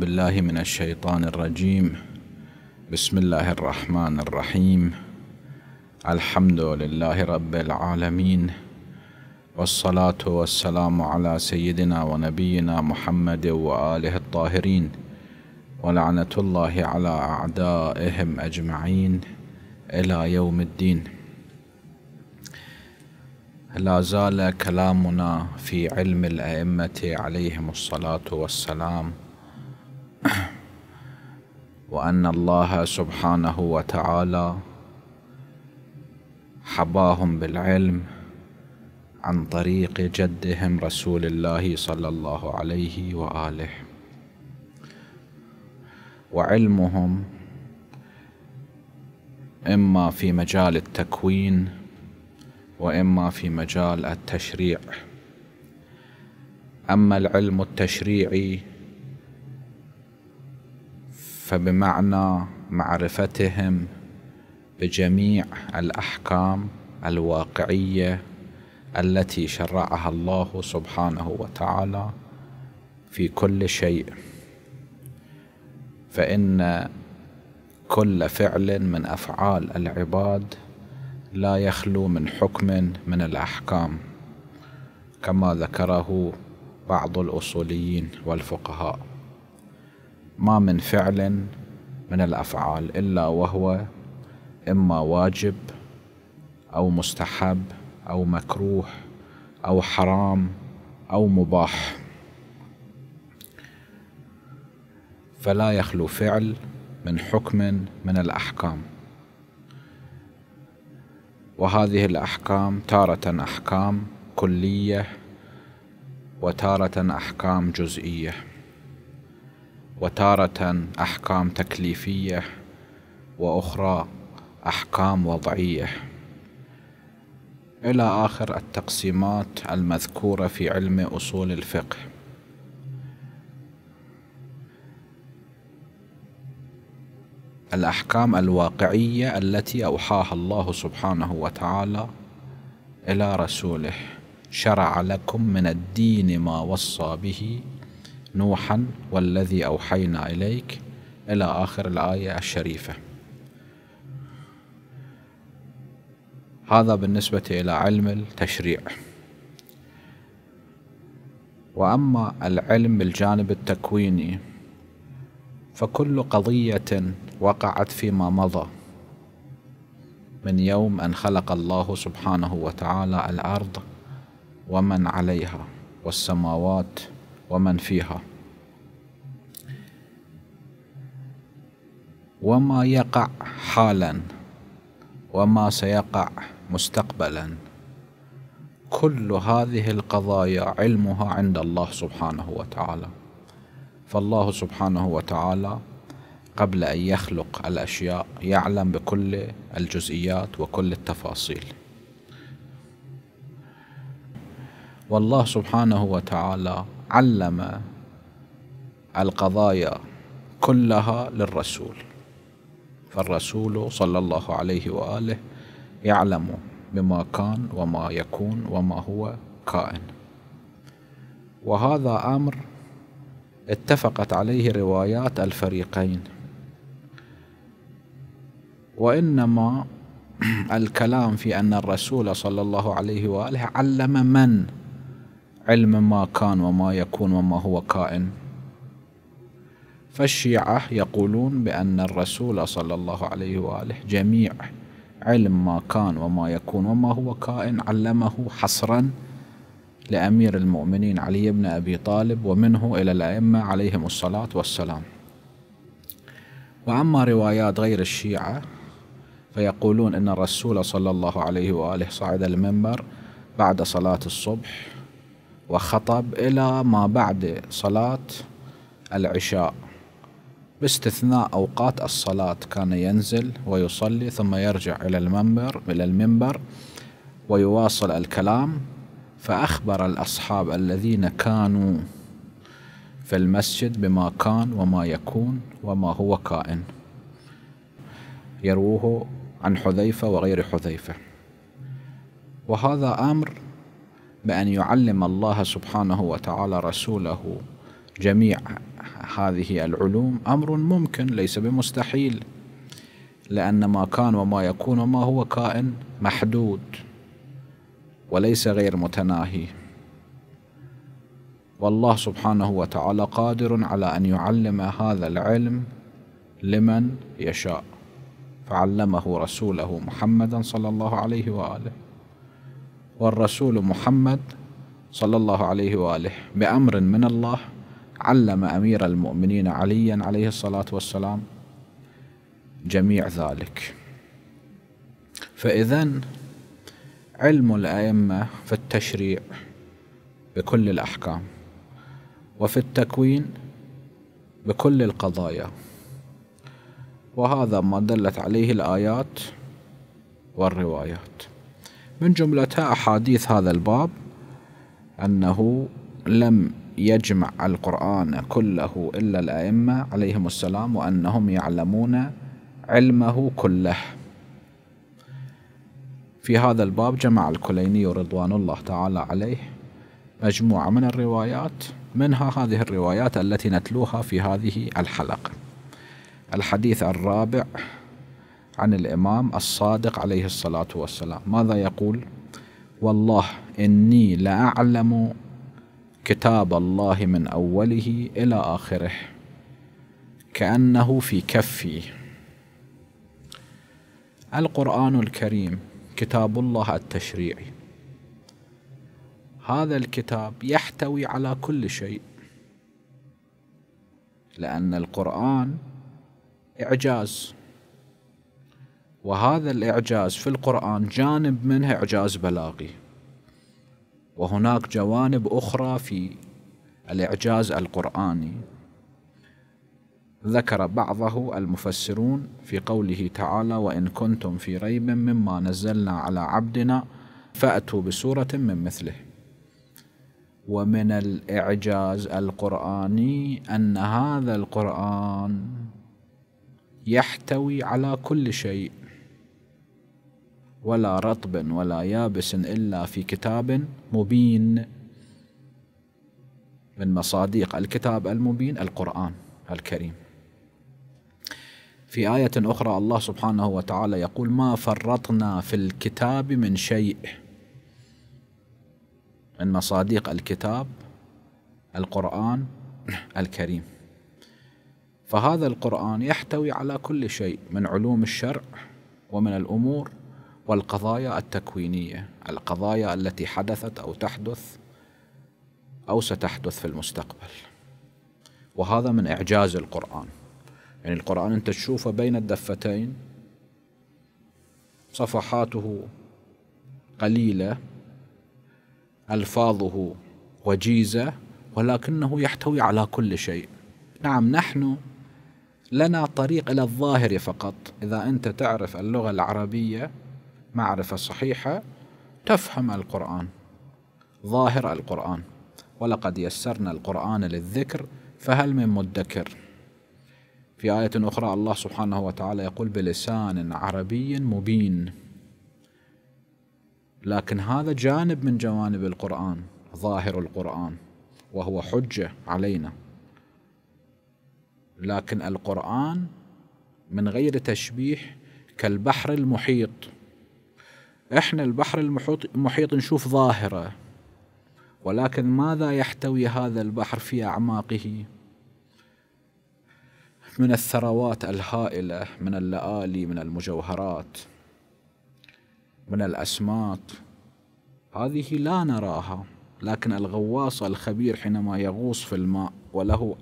بالله من الشيطان الرجيم بسم الله الرحمن الرحيم الحمد لله رب العالمين والصلاة والسلام على سيدنا ونبينا محمد وآله الطاهرين ولعنة الله على أعدائهم أجمعين إلى يوم الدين لا زال كلامنا في علم الأئمة عليهم الصلاة والسلام وأن الله سبحانه وتعالى حباهم بالعلم عن طريق جدهم رسول الله صلى الله عليه وآله وعلمهم إما في مجال التكوين وإما في مجال التشريع أما العلم التشريعي فبمعنى معرفتهم بجميع الاحكام الواقعيه التي شرعها الله سبحانه وتعالى في كل شيء فان كل فعل من افعال العباد لا يخلو من حكم من الاحكام كما ذكره بعض الاصوليين والفقهاء ما من فعل من الافعال الا وهو اما واجب او مستحب او مكروه او حرام او مباح فلا يخلو فعل من حكم من الاحكام وهذه الاحكام تاره احكام كليه وتاره احكام جزئيه وتارة أحكام تكليفية وأخرى أحكام وضعية إلى آخر التقسيمات المذكورة في علم أصول الفقه الأحكام الواقعية التي أوحاها الله سبحانه وتعالى إلى رسوله شرع لكم من الدين ما وصى به نوحا والذي أوحينا إليك إلى آخر الآية الشريفة هذا بالنسبة إلى علم التشريع وأما العلم بالجانب التكويني فكل قضية وقعت فيما مضى من يوم أن خلق الله سبحانه وتعالى الأرض ومن عليها والسماوات ومن فيها وما يقع حالا وما سيقع مستقبلا كل هذه القضايا علمها عند الله سبحانه وتعالى فالله سبحانه وتعالى قبل ان يخلق الاشياء يعلم بكل الجزئيات وكل التفاصيل والله سبحانه وتعالى علم القضايا كلها للرسول فالرسول صلى الله عليه واله يعلم بما كان وما يكون وما هو كائن وهذا امر اتفقت عليه روايات الفريقين وانما الكلام في ان الرسول صلى الله عليه واله علم من علم ما كان وما يكون وما هو كائن فالشيعة يقولون بأن الرسول صلى الله عليه وآله جميع علم ما كان وما يكون وما هو كائن علمه حصرا لأمير المؤمنين علي بن أبي طالب ومنه إلى الأئمة عليهم الصلاة والسلام وأما روايات غير الشيعة فيقولون أن الرسول صلى الله عليه وآله صعد المنبر بعد صلاة الصبح وخطب إلى ما بعد صلاة العشاء باستثناء أوقات الصلاة كان ينزل ويصلي ثم يرجع إلى المنبر إلى المنبر ويواصل الكلام فأخبر الأصحاب الذين كانوا في المسجد بما كان وما يكون وما هو كائن يروه عن حذيفة وغير حذيفة وهذا أمر بأن يعلم الله سبحانه وتعالى رسوله جميع هذه العلوم أمر ممكن ليس بمستحيل لأن ما كان وما يكون وما هو كائن محدود وليس غير متناهي والله سبحانه وتعالى قادر على أن يعلم هذا العلم لمن يشاء فعلمه رسوله محمدا صلى الله عليه وآله والرسول محمد صلى الله عليه واله بامر من الله علم امير المؤمنين عليا عليه الصلاه والسلام جميع ذلك فاذا علم الائمه في التشريع بكل الاحكام وفي التكوين بكل القضايا وهذا ما دلت عليه الايات والروايات من جملتها أحاديث هذا الباب أنه لم يجمع القرآن كله إلا الأئمة عليهم السلام وأنهم يعلمون علمه كله في هذا الباب جمع الكليني رضوان الله تعالى عليه مجموعة من الروايات منها هذه الروايات التي نتلوها في هذه الحلقة الحديث الرابع عن الإمام الصادق عليه الصلاة والسلام ماذا يقول والله إني لأعلم كتاب الله من أوله إلى آخره كأنه في كفي القرآن الكريم كتاب الله التشريعي هذا الكتاب يحتوي على كل شيء لأن القرآن إعجاز وهذا الإعجاز في القرآن جانب منه إعجاز بلاغي وهناك جوانب أخرى في الإعجاز القرآني ذكر بعضه المفسرون في قوله تعالى وإن كنتم في ريب مما نزلنا على عبدنا فأتوا بسورة من مثله ومن الإعجاز القرآني أن هذا القرآن يحتوي على كل شيء ولا رطب ولا يابس إلا في كتاب مبين من مصادق الكتاب المبين القرآن الكريم في آية أخرى الله سبحانه وتعالى يقول ما فرطنا في الكتاب من شيء من مصادق الكتاب القرآن الكريم فهذا القرآن يحتوي على كل شيء من علوم الشرع ومن الأمور والقضايا التكوينيه القضايا التي حدثت او تحدث او ستحدث في المستقبل وهذا من اعجاز القران يعني القران انت تشوفه بين الدفتين صفحاته قليله الفاظه وجيزه ولكنه يحتوي على كل شيء نعم نحن لنا طريق الى الظاهر فقط اذا انت تعرف اللغه العربيه معرفة صحيحة تفهم القرآن ظاهر القرآن ولقد يسرنا القرآن للذكر فهل من مدكر في آية أخرى الله سبحانه وتعالى يقول بلسان عربي مبين لكن هذا جانب من جوانب القرآن ظاهر القرآن وهو حجة علينا لكن القرآن من غير تشبيه كالبحر المحيط احنا البحر المحيط, المحيط نشوف ظاهرة ولكن ماذا يحتوي هذا البحر في أعماقه من الثروات الهائلة من اللآلي من المجوهرات من الأسماك هذه لا نراها لكن الغواص الخبير حينما يغوص في الماء وله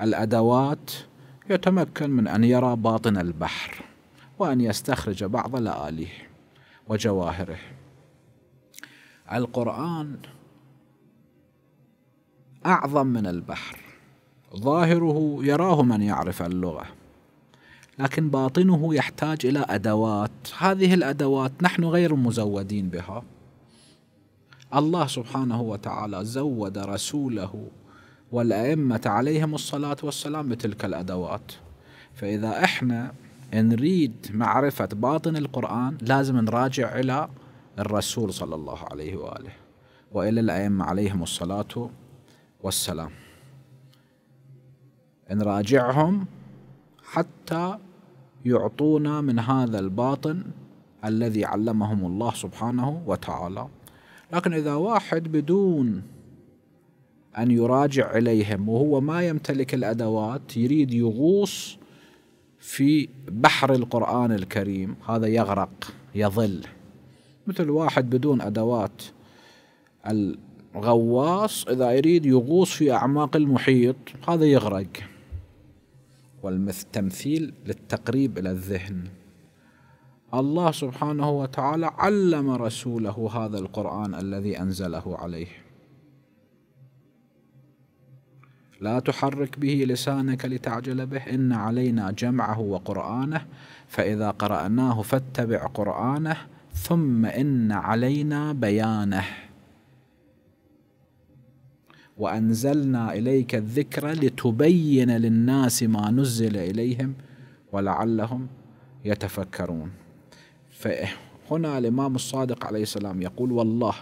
الأدوات يتمكن من أن يرى باطن البحر وأن يستخرج بعض لآليه وجواهره القرآن أعظم من البحر ظاهره يراه من يعرف اللغة لكن باطنه يحتاج إلى أدوات هذه الأدوات نحن غير مزودين بها الله سبحانه وتعالى زود رسوله والأئمة عليهم الصلاة والسلام بتلك الأدوات فإذا إحنا نريد معرفة باطن القرآن لازم نراجع إلى الرسول صلى الله عليه وآله وإلى الأئمة عليهم الصلاة والسلام نراجعهم حتى يعطونا من هذا الباطن الذي علمهم الله سبحانه وتعالى لكن إذا واحد بدون أن يراجع إليهم وهو ما يمتلك الأدوات يريد يغوص في بحر القرآن الكريم هذا يغرق يظل مثل واحد بدون أدوات الغواص إذا يريد يغوص في أعماق المحيط هذا يغرق والتمثيل للتقريب إلى الذهن الله سبحانه وتعالى علم رسوله هذا القرآن الذي أنزله عليه لا تحرك به لسانك لتعجل به إن علينا جمعه وقرآنه فإذا قرأناه فاتبع قرآنه ثم إن علينا بيانه وأنزلنا إليك الذكر لتبين للناس ما نزل إليهم ولعلهم يتفكرون فهنا الإمام الصادق عليه السلام يقول والله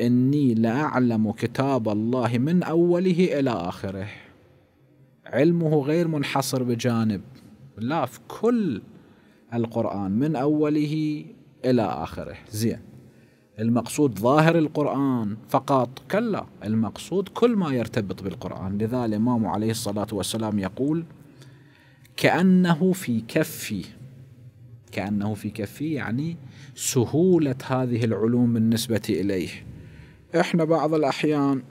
إني لأعلم كتاب الله من أوله إلى آخره علمه غير منحصر بجانب لا في كل القرآن من أوله إلى آخره زين المقصود ظاهر القرآن فقط كلا المقصود كل ما يرتبط بالقرآن لذا الإمام عليه الصلاة والسلام يقول كأنه في كفي كأنه في كفي يعني سهولة هذه العلوم بالنسبة إليه احنا بعض الاحيان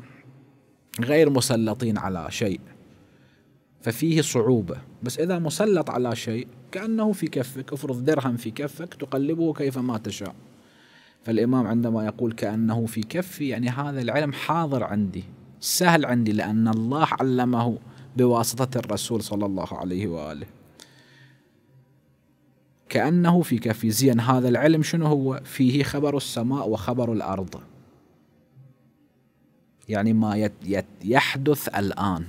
غير مسلطين على شيء ففيه صعوبة بس إذا مسلط على شيء كأنه في كفك افرض درهم في كفك تقلبه كيفما تشاء فالإمام عندما يقول كأنه في كفي يعني هذا العلم حاضر عندي سهل عندي لأن الله علمه بواسطة الرسول صلى الله عليه وآله كأنه في كفي زين هذا العلم شنو هو فيه خبر السماء وخبر الأرض يعني ما يحدث الآن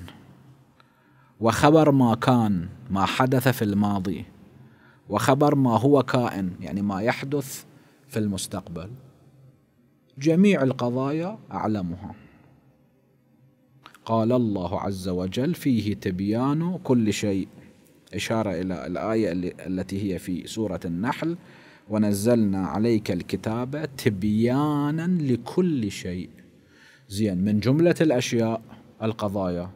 وخبر ما كان ما حدث في الماضي وخبر ما هو كائن يعني ما يحدث في المستقبل جميع القضايا أعلمها قال الله عز وجل فيه تبيان كل شيء إشارة إلى الآية التي هي في سورة النحل ونزلنا عليك الكتاب تبيانا لكل شيء زين من جملة الأشياء القضايا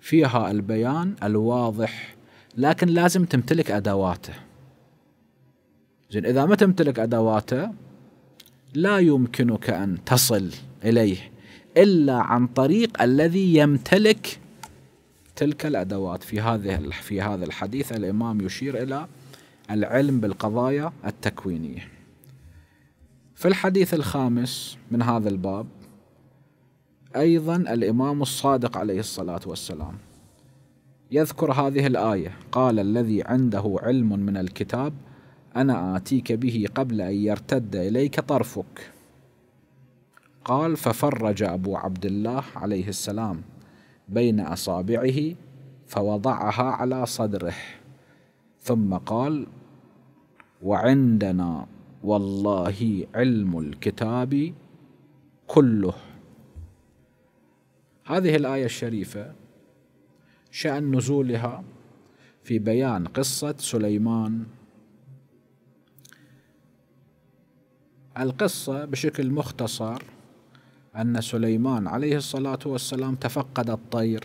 فيها البيان الواضح لكن لازم تمتلك أدواته زين إذا ما تمتلك أدواته لا يمكنك أن تصل إليه إلا عن طريق الذي يمتلك تلك الأدوات في هذه في هذا الحديث الإمام يشير إلى العلم بالقضايا التكوينية في الحديث الخامس من هذا الباب أيضا الإمام الصادق عليه الصلاة والسلام يذكر هذه الآية قال الذي عنده علم من الكتاب أنا آتيك به قبل أن يرتد إليك طرفك قال ففرج أبو عبد الله عليه السلام بين أصابعه فوضعها على صدره ثم قال وعندنا والله علم الكتاب كله هذه الآية الشريفة شأن نزولها في بيان قصة سليمان القصة بشكل مختصر أن سليمان عليه الصلاة والسلام تفقد الطير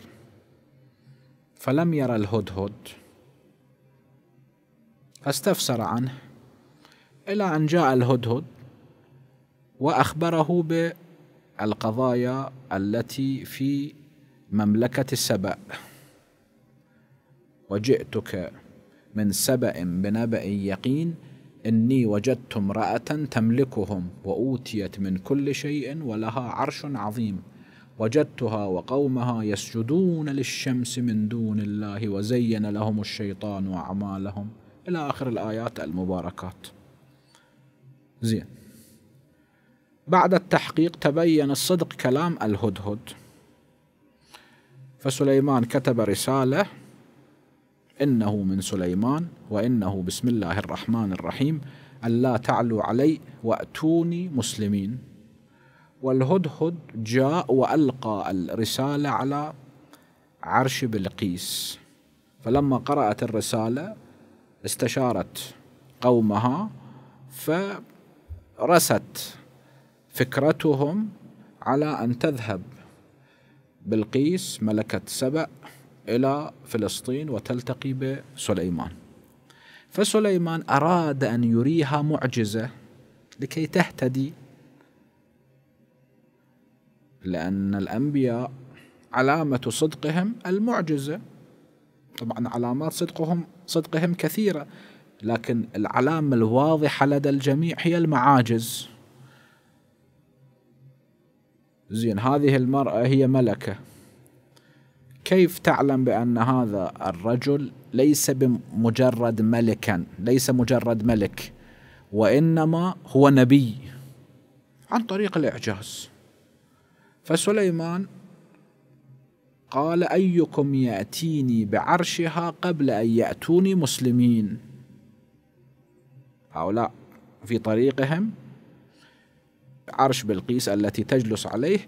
فلم يرى الهدهد فاستفسر عنه إلى أن جاء الهدهد وأخبره القضايا التي في مملكة السبأ وجئتك من سبأ بنبأ يقين إني وجدت امرأة تملكهم وأوتيت من كل شيء ولها عرش عظيم وجدتها وقومها يسجدون للشمس من دون الله وزين لهم الشيطان أعمالهم إلى آخر الآيات المباركات زين بعد التحقيق تبين الصدق كلام الهدهد فسليمان كتب رسالة إنه من سليمان وإنه بسم الله الرحمن الرحيم ألا تعلوا علي وأتوني مسلمين والهدهد جاء وألقى الرسالة على عرش بلقيس فلما قرأت الرسالة استشارت قومها فرست فكرتهم على أن تذهب بلقيس ملكة سبأ إلى فلسطين وتلتقي بسليمان فسليمان أراد أن يريها معجزة لكي تهتدي لأن الأنبياء علامة صدقهم المعجزة طبعا علامات صدقهم صدقهم كثيرة لكن العلامة الواضحة لدى الجميع هي المعاجز زين هذه المرأة هي ملكة كيف تعلم بأن هذا الرجل ليس بمجرد ملكا ليس مجرد ملك وإنما هو نبي عن طريق الإعجاز فسليمان قال أيكم يأتيني بعرشها قبل أن يأتوني مسلمين هؤلاء في طريقهم عرش بلقيس التي تجلس عليه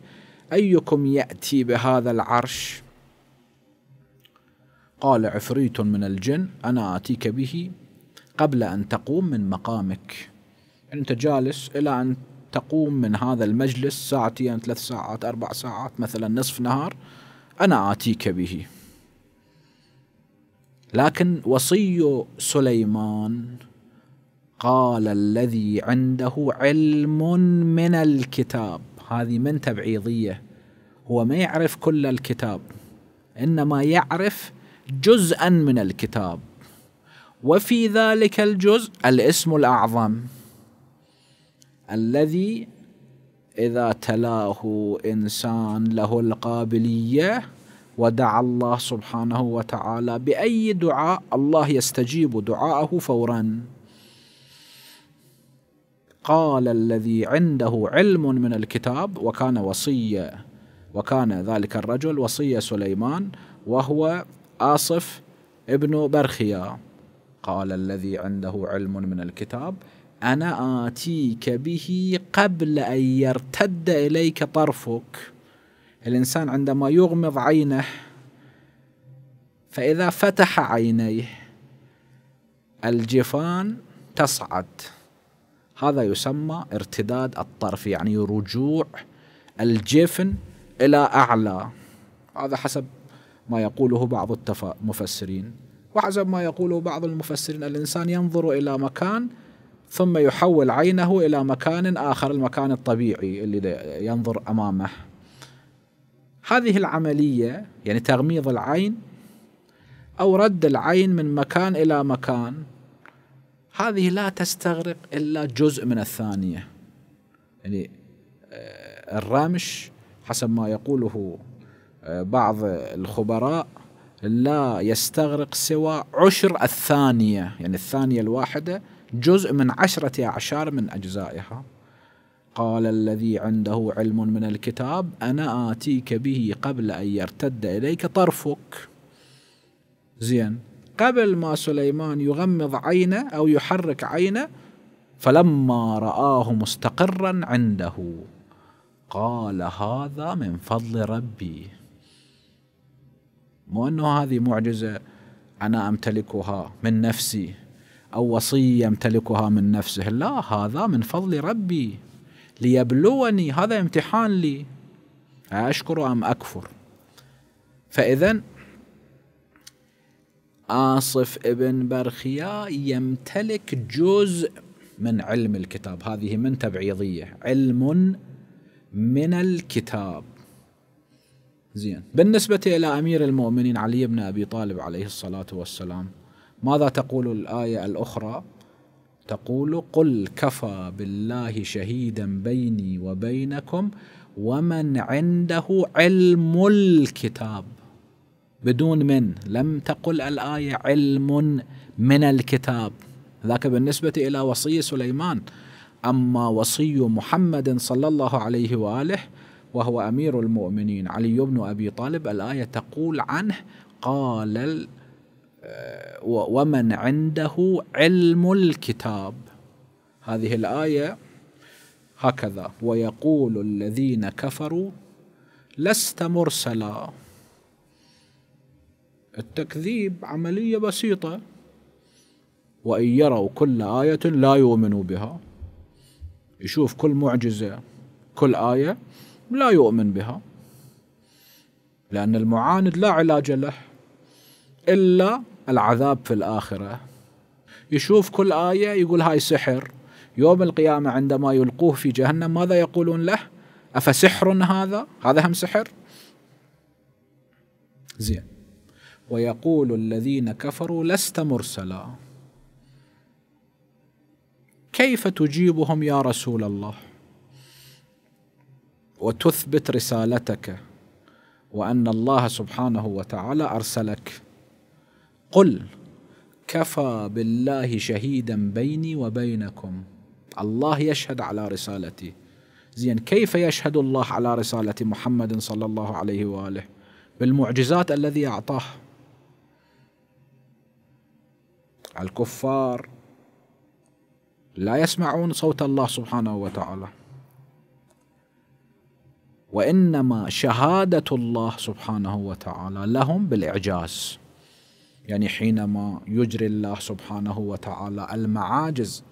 أيكم يأتي بهذا العرش قال عفريت من الجن أنا آتيك به قبل أن تقوم من مقامك أنت جالس إلى أن تقوم من هذا المجلس ساعتين ثلاث ساعات أربع ساعات مثلا نصف نهار أنا آتيك به لكن وصي سليمان قال الذي عنده علم من الكتاب هذه من تبعيضية هو ما يعرف كل الكتاب إنما يعرف جزءا من الكتاب وفي ذلك الجزء الاسم الأعظم الذي إذا تلاه إنسان له القابلية ودعا الله سبحانه وتعالى بأي دعاء الله يستجيب دعاءه فوراً قال الذي عنده علم من الكتاب وكان وصي وكان ذلك الرجل وصي سليمان وهو آصف ابن برخيا قال الذي عنده علم من الكتاب أنا آتيك به قبل أن يرتد إليك طرفك الإنسان عندما يغمض عينه فإذا فتح عينيه الجفان تصعد هذا يسمى ارتداد الطرف يعني رجوع الجفن إلى أعلى هذا حسب ما يقوله بعض المفسرين وحسب ما يقوله بعض المفسرين الإنسان ينظر إلى مكان ثم يحول عينه إلى مكان آخر المكان الطبيعي اللي ينظر أمامه هذه العملية يعني تغميض العين أو رد العين من مكان إلى مكان هذه لا تستغرق الا جزء من الثانيه يعني آه، الرامش حسب ما يقوله آه، بعض الخبراء لا يستغرق سوى عشر الثانية يعني الثانية الواحدة جزء من عشرة أعشار من أجزائها قال الذي عنده علم من الكتاب أنا آتيك به قبل أن يرتد إليك طرفك زين قبل ما سليمان يغمض عينه أو يحرك عينه فلما رآه مستقرا عنده قال هذا من فضل ربي مو أنه هذه معجزة أنا أمتلكها من نفسي أو وصية يمتلكها من نفسه لا هذا من فضل ربي ليبلوني هذا امتحان لي أشكر أم أكفر فإذا آصف ابن برخيا يمتلك جزء من علم الكتاب هذه من تبعيضية علم من الكتاب زين بالنسبة إلى أمير المؤمنين علي بن أبي طالب عليه الصلاة والسلام ماذا تقول الآية الأخرى تقول قل كفى بالله شهيدا بيني وبينكم ومن عنده علم الكتاب بدون من لم تقل الآية علم من الكتاب ذاك بالنسبة إلى وصي سليمان أما وصي محمد صلى الله عليه وآله وهو أمير المؤمنين علي بن أبي طالب الآية تقول عنه قال آه، ومن عنده علم الكتاب هذه الآية هكذا ويقول الذين كفروا لست مرسلا التكذيب عملية بسيطة وإن يروا كل آية لا يؤمنوا بها يشوف كل معجزة كل آية لا يؤمن بها لأن المعاند لا علاج له إلا العذاب في الآخرة يشوف كل آية يقول هاي سحر يوم القيامة عندما يلقوه في جهنم ماذا يقولون له أفسحر هذا هذا هم سحر زين ويقول الذين كفروا لست مرسلا كيف تجيبهم يا رسول الله وتثبت رسالتك وان الله سبحانه وتعالى ارسلك قل كفى بالله شهيدا بيني وبينكم الله يشهد على رسالتي زين كيف يشهد الله على رسالة محمد صلى الله عليه وآله بالمعجزات الذي أعطاه الكفار لا يسمعون صوت الله سبحانه وتعالى وانما شهاده الله سبحانه وتعالى لهم بالاعجاز يعني حينما يجري الله سبحانه وتعالى المعاجز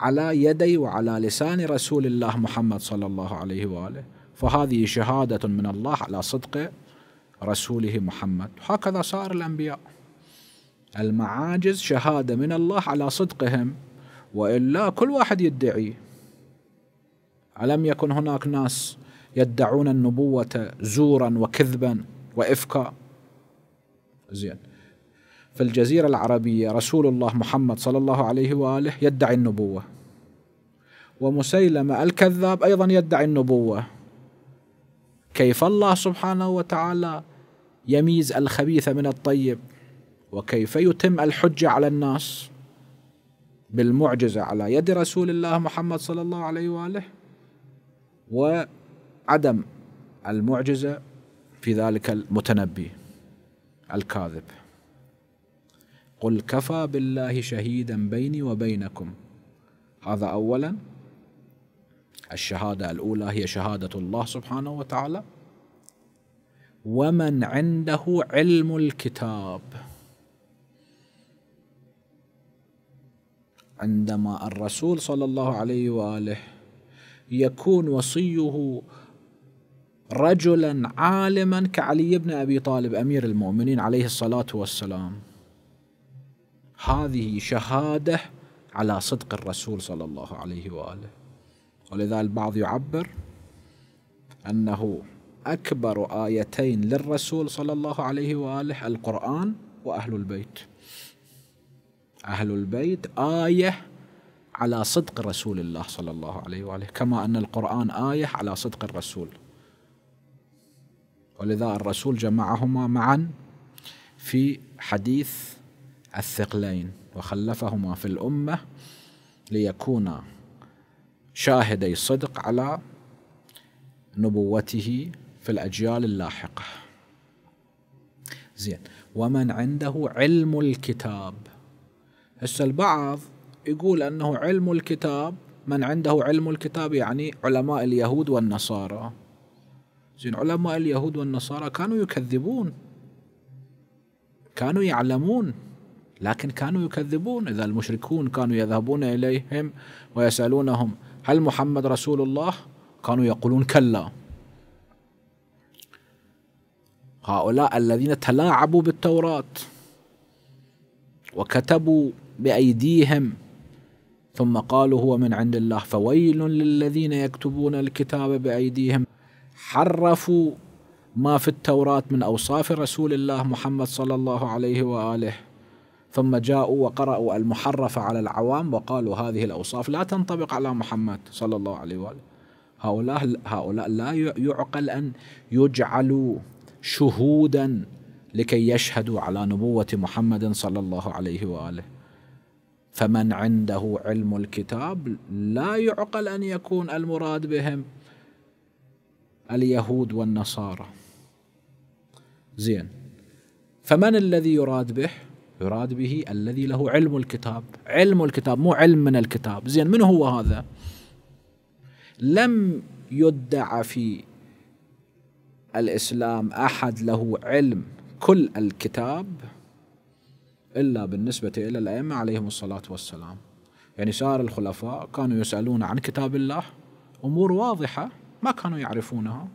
على يدي وعلى لسان رسول الله محمد صلى الله عليه واله فهذه شهاده من الله على صدق رسوله محمد هكذا صار الانبياء المعاجز شهادة من الله على صدقهم وإلا كل واحد يدعي ألم يكن هناك ناس يدعون النبوة زورا وكذبا وإفكا زين في الجزيرة العربية رسول الله محمد صلى الله عليه وآله يدعي النبوة ومسيلمة الكذاب أيضا يدعي النبوة كيف الله سبحانه وتعالى يميز الخبيث من الطيب وكيف يتم الحجة على الناس بالمعجزة على يد رسول الله محمد صلى الله عليه وآله وعدم المعجزة في ذلك المتنبي الكاذب قل كفى بالله شهيدا بيني وبينكم هذا اولا الشهاده الاولى هي شهاده الله سبحانه وتعالى ومن عنده علم الكتاب عندما الرسول صلى الله عليه واله يكون وصيه رجلا عالما كعلي بن ابي طالب امير المؤمنين عليه الصلاه والسلام هذه شهاده على صدق الرسول صلى الله عليه واله ولذا البعض يعبر انه اكبر ايتين للرسول صلى الله عليه واله القران واهل البيت أهل البيت آية على صدق رسول الله صلى الله عليه وآله كما أن القرآن آية على صدق الرسول ولذا الرسول جمعهما معا في حديث الثقلين وخلفهما في الأمة ليكونا شاهدي صدق على نبوته في الأجيال اللاحقة زين ومن عنده علم الكتاب هسه البعض يقول أنه علم الكتاب من عنده علم الكتاب يعني علماء اليهود والنصارى زين علماء اليهود والنصارى كانوا يكذبون كانوا يعلمون لكن كانوا يكذبون إذا المشركون كانوا يذهبون إليهم ويسألونهم هل محمد رسول الله كانوا يقولون كلا هؤلاء الذين تلاعبوا بالتوراة وكتبوا بأيديهم ثم قالوا هو من عند الله فويل للذين يكتبون الكتاب بأيديهم حرفوا ما في التوراة من أوصاف رسول الله محمد صلى الله عليه وآله ثم جاءوا وقرأوا المحرف على العوام وقالوا هذه الأوصاف لا تنطبق على محمد صلى الله عليه وآله هؤلاء, هؤلاء لا يعقل أن يجعلوا شهودا لكي يشهدوا على نبوة محمد صلى الله عليه وآله فمن عنده علم الكتاب لا يعقل ان يكون المراد بهم اليهود والنصارى زين فمن الذي يراد به يراد به الذي له علم الكتاب علم الكتاب مو علم من الكتاب زين من هو هذا لم يدع في الاسلام احد له علم كل الكتاب إلا بالنسبة إلى الأئمة عليهم الصلاة والسلام يعني سائر الخلفاء كانوا يسألون عن كتاب الله أمور واضحة ما كانوا يعرفونها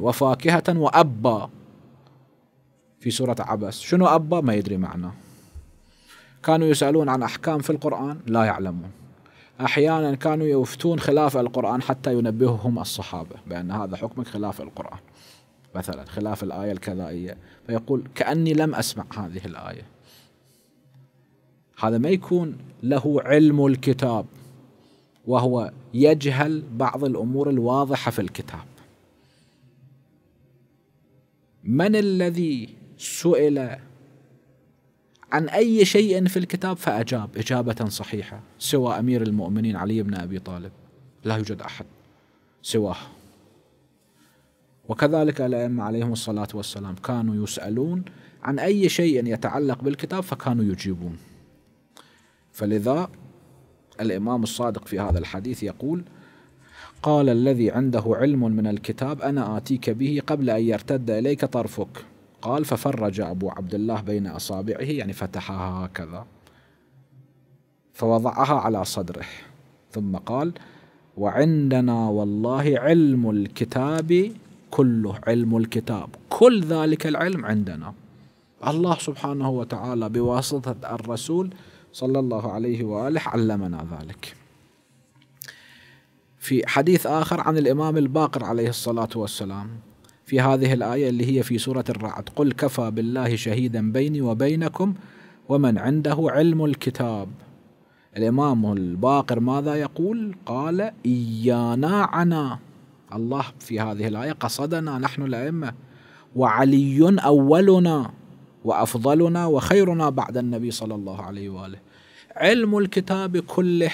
وفاكهة وأبا في سورة عبس شنو أبا ما يدري معناه كانوا يسألون عن أحكام في القرآن لا يعلمون أحيانا كانوا يفتون خلاف القرآن حتى ينبههم الصحابة بأن هذا حكمك خلاف القرآن مثلا خلاف الآية الكذائية فيقول كأني لم أسمع هذه الآية هذا ما يكون له علم الكتاب وهو يجهل بعض الأمور الواضحة في الكتاب من الذي سئل عن أي شيء في الكتاب فأجاب إجابة صحيحة سوى أمير المؤمنين علي بن أبي طالب لا يوجد أحد سواه وكذلك الأئمة عليهم الصلاة والسلام كانوا يسألون عن أي شيء يتعلق بالكتاب فكانوا يجيبون فلذا الإمام الصادق في هذا الحديث يقول قال الذي عنده علم من الكتاب أنا آتيك به قبل أن يرتد إليك طرفك قال ففرج أبو عبد الله بين أصابعه يعني فتحها هكذا فوضعها على صدره ثم قال وعندنا والله علم الكتاب كله علم الكتاب كل ذلك العلم عندنا الله سبحانه وتعالى بواسطة الرسول صلى الله عليه وآله علمنا ذلك في حديث آخر عن الإمام الباقر عليه الصلاة والسلام في هذه الآية اللي هي في سورة الرعد قل كفى بالله شهيدا بيني وبينكم ومن عنده علم الكتاب الإمام الباقر ماذا يقول قال إيانا عنا الله في هذه الآية قصدنا نحن الأئمة وعلي أولنا وأفضلنا وخيرنا بعد النبي صلى الله عليه وآله علم الكتاب كله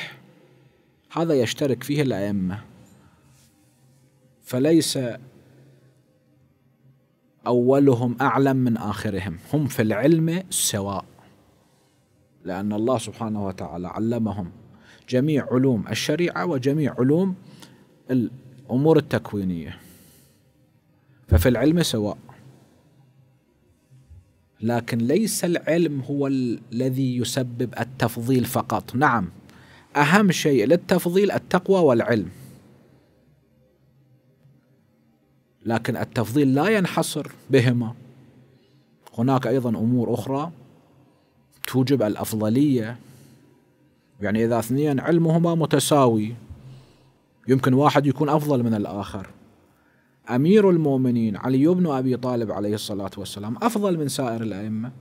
هذا يشترك فيه الأئمة فليس أولهم أعلم من آخرهم هم في العلم سواء لأن الله سبحانه وتعالى علمهم جميع علوم الشريعة وجميع علوم الأمور التكوينية ففي العلم سواء لكن ليس العلم هو الذي يسبب التفضيل فقط نعم أهم شيء للتفضيل التقوى والعلم لكن التفضيل لا ينحصر بهما هناك أيضا أمور أخرى توجب الأفضلية يعني إذا اثنين علمهما متساوي يمكن واحد يكون أفضل من الآخر أمير المؤمنين علي بن أبي طالب عليه الصلاة والسلام أفضل من سائر الأئمة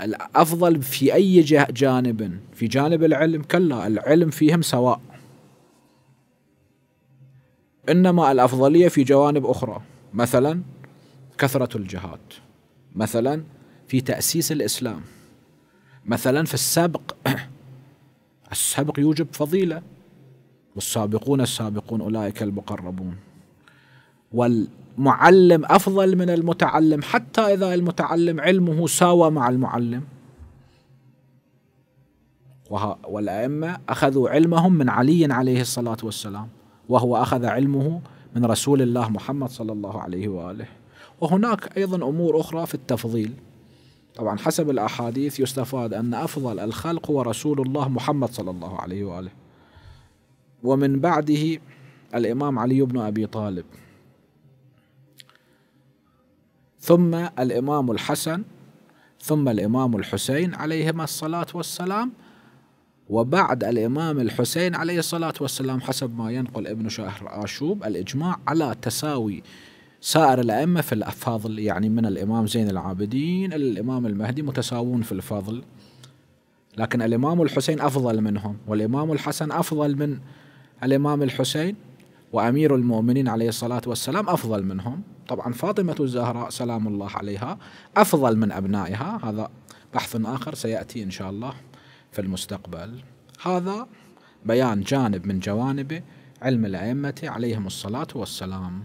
الأفضل في أي جانب في جانب العلم كلا العلم فيهم سواء إنما الأفضلية في جوانب أخرى مثلا كثرة الجهاد مثلا في تأسيس الإسلام مثلا في السبق السبق يوجب فضيلة والسابقون السابقون أولئك المقربون والمعلم أفضل من المتعلم حتى إذا المتعلم علمه ساوى مع المعلم والأئمة أخذوا علمهم من علي عليه الصلاة والسلام وهو أخذ علمه من رسول الله محمد صلى الله عليه وآله وهناك أيضا أمور أخرى في التفضيل طبعا حسب الأحاديث يستفاد أن أفضل الخلق هو رسول الله محمد صلى الله عليه وآله ومن بعده الإمام علي بن أبي طالب ثم الإمام الحسن ثم الإمام الحسين عليهما الصلاة والسلام وبعد الإمام الحسين عليه الصلاة والسلام حسب ما ينقل ابن شهر آشوب الإجماع على تساوي سائر الأئمة في الفاضل يعني من الإمام زين العابدين إلى الإمام المهدي متساوون في الفاضل لكن الإمام الحسين أفضل منهم والإمام الحسن أفضل من الإمام الحسين وأمير المؤمنين عليه الصلاة والسلام أفضل منهم طبعا فاطمة الزهراء سلام الله عليها أفضل من أبنائها هذا بحث آخر سيأتي إن شاء الله في المستقبل هذا بيان جانب من جوانب علم الأئمة عليهم الصلاة والسلام